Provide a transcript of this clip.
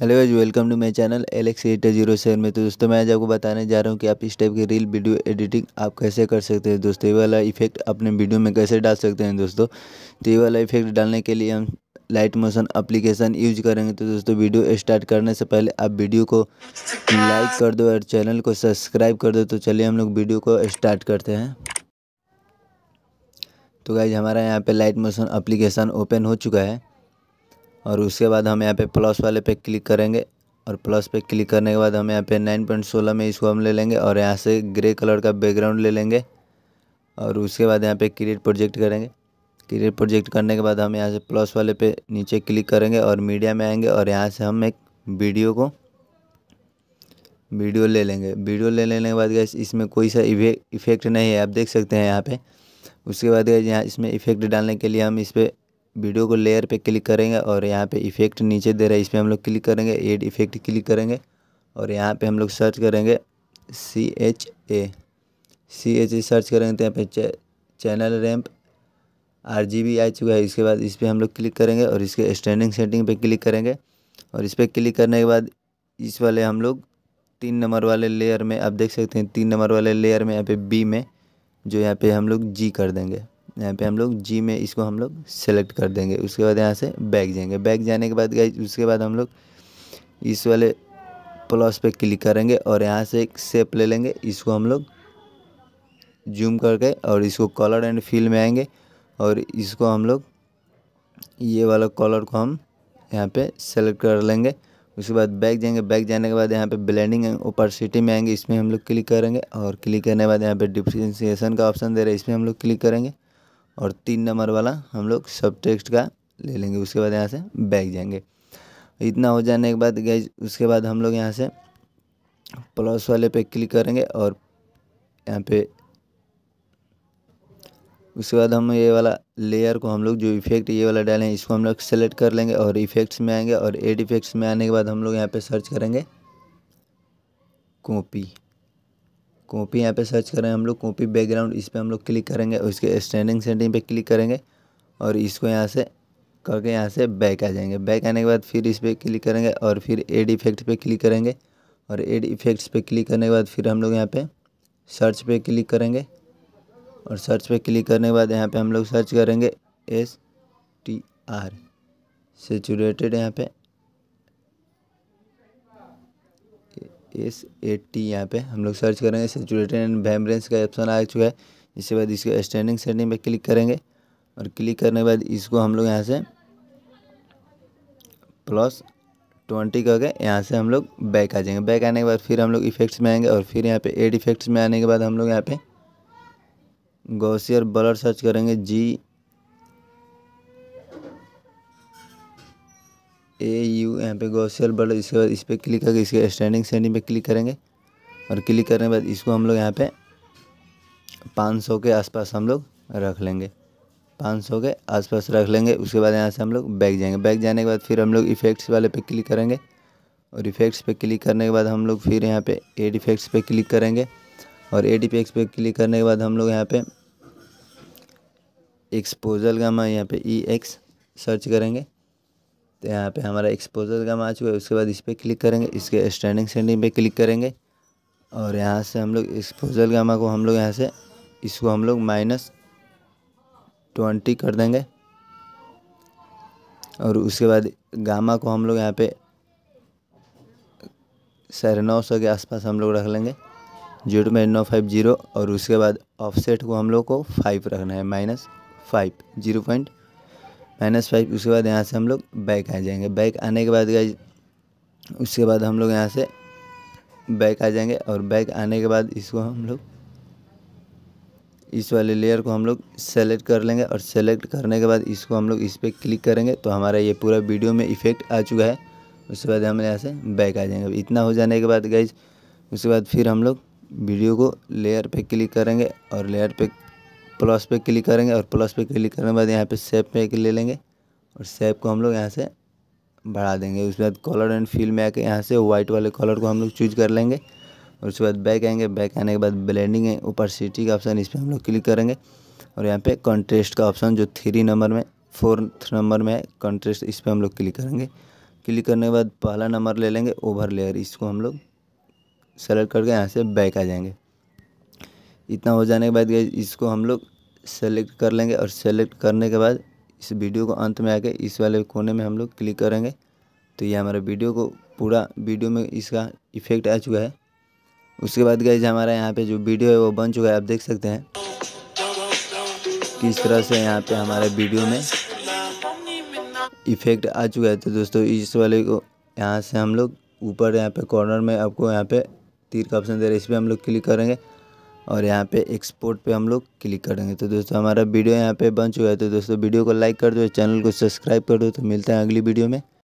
hello एज welcome to my channel एलेक्स एटर जीरो सेवन में तो दोस्तों मैं आज आपको बताने जा रहा हूँ कि आप इस टाइप की रील वीडियो एडिटिंग आप कैसे कर सकते हैं दोस्तों ये वाला इफेक्ट अपने वीडियो में कैसे डाल सकते हैं दोस्तों तो ये वाला इफेक्ट डालने के लिए हम लाइट मोशन अप्लीकेशन यूज करेंगे तो दोस्तों वीडियो स्टार्ट करने से पहले आप वीडियो को लाइक कर दो और चैनल को सब्सक्राइब कर दो तो चलिए हम लोग वीडियो को स्टार्ट करते हैं तो गाइज हमारा यहाँ पे लाइट मोशन अप्लीकेशन ओपन हो चुका है और उसके बाद हम यहाँ पे प्लस वाले पे क्लिक करेंगे और प्लस पे क्लिक करने के बाद हम यहाँ पे 9.16 में इसको हम ले लेंगे और यहाँ से ग्रे कलर का बैकग्राउंड ले लेंगे और उसके बाद यहाँ पे क्रिएट प्रोजेक्ट करेंगे क्रिएट प्रोजेक्ट करने के बाद हम यहाँ से प्लस वाले पे नीचे क्लिक करेंगे और मीडिया में आएंगे और यहाँ से हम एक वीडियो को वीडियो ले लेंगे वीडियो ले लेने के बाद गैस इसमें कोई सा इफेक्ट नहीं है आप देख सकते हैं यहाँ पर उसके बाद यहाँ इसमें इफेक्ट डालने के लिए हम इस पर वीडियो को लेयर पे क्लिक करेंगे और यहाँ पे इफेक्ट नीचे दे रहा है इस पर हम लोग क्लिक करेंगे एड इफेक्ट क्लिक करेंगे और यहाँ पे हम लोग सर्च करेंगे C H A C H A search करेंगे तो यहाँ पे चे, channel ramp R G B आ चुका है इसके बाद इस पर हम लोग क्लिक करेंगे और इसके स्टैंडिंग सेटिंग पे क्लिक करेंगे और इस पर क्लिक करने के बाद इस वाले हम लोग तीन नंबर वाले लेयर में आप देख सकते हैं तीन नंबर वाले लेयर में यहाँ पे बी में जो यहाँ पे हम लोग जी कर देंगे यहाँ पे हम लोग जी में इसको हम लोग सेलेक्ट कर देंगे उसके बाद यहाँ से बैग जाएंगे बैग जाने के बाद गाइज उसके बाद हम लोग इस वाले प्लस पे क्लिक करेंगे और यहाँ से एक सेप ले लेंगे इसको हम लोग जूम करके और इसको कलर एंड फील में आएंगे और इसको हम लोग ये वाला कलर को हम यहाँ पे सेलेक्ट कर लेंगे उसके बाद बैक जाएंगे बैक जाने के बाद यहाँ पे ब्लेंडिंग सिटी में आएंगे इसमें हम लोग क्लिक करेंगे और क्लिक करने के बाद यहाँ पे डिफ्रेंसीसन का ऑप्शन दे रहा है इसमें हम लोग क्लिक करेंगे और तीन नंबर वाला हम लोग सब टेक्स्ट का ले लेंगे उसके बाद यहाँ से बैक जाएंगे इतना हो जाने के बाद गैज उसके बाद हम लोग यहाँ से प्लस वाले पे क्लिक करेंगे और यहाँ पे उसके बाद हम ये वाला लेयर को हम लोग जो इफेक्ट ये वाला डालें इसको हम लोग सेलेक्ट कर लेंगे और इफेक्ट्स में आएंगे और एड इफेक्ट्स में आने के बाद हम लोग यहाँ पे सर्च करेंगे कॉपी कॉपी यहाँ पे सर्च करें हम लोग कॉपी बैकग्राउंड इस पर हम लोग क्लिक करेंगे उसके स्टैंडिंग सेटिंग पे क्लिक करेंगे और इसको यहाँ से करके यहाँ से बैक आ जाएंगे बैक आने के बाद फिर इस पर क्लिक करेंगे और फिर एड इफेक्ट पर क्लिक करेंगे और एड इफेक्ट्स पर क्लिक करने के बाद फिर हम लोग यहाँ पर सर्च पर क्लिक करेंगे और सर्च पे क्लिक करने के बाद यहाँ पे हम लोग सर्च करेंगे एस टी आर सेचूरेटेड यहाँ पे एस ए टी यहाँ पे हम लोग सर्च करेंगे सेचूरेटेड एंड वैम्ब्रेंस का ऑप्शन आ चुका है इसके बाद इसके स्टैंडिंग सेटिंग पे क्लिक करेंगे और क्लिक करने के बाद इसको हम लोग यहाँ से प्लस ट्वेंटी करके यहाँ से हम लोग बैक आ जाएंगे बैक आने के बाद फिर हम लोग इफेक्ट्स में आएंगे और फिर यहाँ पे एड इफेक्ट्स में आने के बाद हम लोग यहाँ पे गौसियर बलर सर्च करेंगे जी ए यू यहाँ पे गौसियर बलर इसके बाद इस पर क्लिक करके इसके स्टैंडिंग सेंडिंग पे क्लिक करेंगे और क्लिक करने के बाद इसको हम लोग यहाँ पे 500 के आसपास हम लोग रख लेंगे 500 के आसपास रख लेंगे उसके बाद यहाँ से हम लोग बैग जाएंगे बैक जाने के बाद फिर हम लोग इफ़ेक्ट्स वाले पे क्लिक करेंगे और इफ़ेक्ट्स पे क्लिक करने के बाद हम लोग फिर यहाँ पे एड इफ़ेक्ट्स पे क्लिक करेंगे और ए डी पी एक्स पे क्लिक करने के बाद हम लोग यहाँ पे एक्सपोजल गामा यहाँ पे ई एक्स सर्च करेंगे तो यहाँ पे हमारा एक्सपोजल गामा आ चुका है उसके बाद इस पर क्लिक करेंगे इसके स्टैंडिंग सेंडिंग पे क्लिक करेंगे और यहाँ से हम लोग एक्सपोजल गामा को हम लोग यहाँ से इसको हम लोग माइनस ट्वेंटी कर देंगे और उसके बाद गामा को हम लोग यहाँ पे साढ़े नौ सौ के आसपास हम लोग रख लेंगे जीरो में नौ फाइव जीरो और उसके बाद ऑफसेट को हम लोग को फाइव रखना है minus five zero point minus five उसके बाद यहाँ से हम लोग बैक आ जाएंगे बैक आने के बाद गाइज उसके बाद हम लोग यहाँ से बैक आ जाएंगे और बैक आने के बाद इसको हम लोग इस वाले लेयर को हम लोग सेलेक्ट कर लेंगे और सेलेक्ट करने के बाद इसको हम लोग इस पर क्लिक करेंगे तो हमारा ये पूरा वीडियो में इफेक्ट आ चुका है उसके बाद हम यहाँ से बैक आ जाएंगे इतना हो जाने के बाद गाइज उसके बाद फिर हम लोग वीडियो को लेयर पे क्लिक करेंगे और लेयर पे प्लस पे क्लिक करेंगे और प्लस पे क्लिक करने के बाद यहाँ पे सेप पे ले लेंगे और सेप को हम लोग यहाँ से बढ़ा देंगे उसके बाद कलर एंड फील में आके यहाँ से वाइट वाले कलर को हम लोग चूज कर लेंगे और उसके बाद बैक आएंगे बैक आने के बाद ब्लेंडिंग है ऊपर सिटी का ऑप्शन इस पर हम लोग क्लिक करेंगे और यहाँ पर कंट्रेस्ट का ऑप्शन जो थ्री नंबर में फोर्थ नंबर में है कंट्रेस्ट इस पर हम लोग क्लिक करेंगे क्लिक करने के बाद पहला नंबर ले लेंगे ओवर लेयर इसको हम लोग सेलेक्ट करके यहाँ से बैक आ जाएंगे इतना हो जाने के बाद इसको हम लोग सेलेक्ट कर लेंगे और सेलेक्ट करने के बाद इस वीडियो को अंत में आके इस वाले कोने में हम लोग क्लिक करेंगे तो ये हमारा वीडियो को पूरा वीडियो में इसका इफेक्ट आ चुका है उसके बाद गए हमारा यहाँ पे जो वीडियो है वो बन चुका है आप देख सकते हैं किस तरह से यहाँ पे हमारे वीडियो में इफेक्ट आ चुका है तो दोस्तों इस वाले को यहाँ से हम लोग ऊपर यहाँ पे कॉर्नर में आपको यहाँ पे तीर का ऑप्शन दे रहा है इस पर हम लोग क्लिक करेंगे और यहाँ पे एक्सपोर्ट पे हम लोग क्लिक करेंगे तो दोस्तों हमारा वीडियो यहाँ पे बन चुका है तो दोस्तों वीडियो को लाइक कर दो चैनल को सब्सक्राइब कर दो तो मिलते हैं अगली वीडियो में